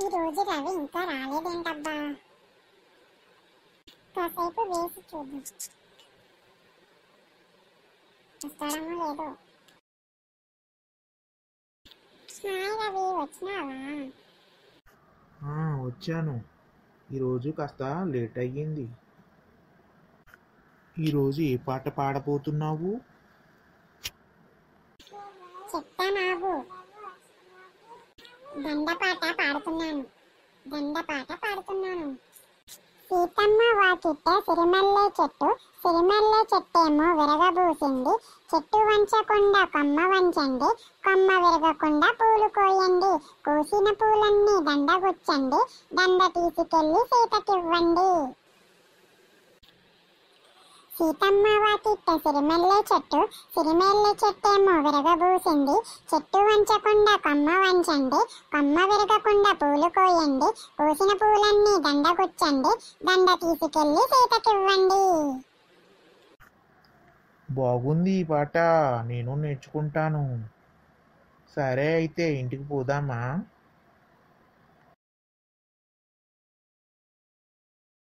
ఈ రవి ఇంకా రాలేదేంటబ్బా కాసేపు వేసి చూద్దాం వచ్చాను ఈరోజు కాస్త లేట్ అయ్యింది ఈరోజు ఏ పాట పాడబోతున్నావు దండపాట పాడుతున్నాను దండపాట పాడుతున్నాను సీతమ్మ వాకిట్ట సిరిమల్లె చెట్టు సిరిమల్లె చెట్టేమో విరగబూసింది చెట్టు వంచకుండా కొమ్మ వంచండి కొమ్మ విరగకుండా పూలు కోయండి కోసిన పూలన్నీ దండగుచ్చండి దండ తీసుకెళ్ళి సీతకివ్వండి సీతమ్మ వాకిట్ట సిరిమెల్లే చెట్టు సిరిమెల్లె చెట్టేమో విరగబూసింది చెట్టు వంచకుండా కొమ్మ వంచండి కొమ్మ విరగకుండా పూలు కోయండి కోసిన పూలన్నీ దండకొచ్చండి దండ తీసుకెళ్ళి సీతకివ్వండి బాగుంది ఈ పాట నేను నేర్చుకుంటాను సరే అయితే ఇంటికి పోదామా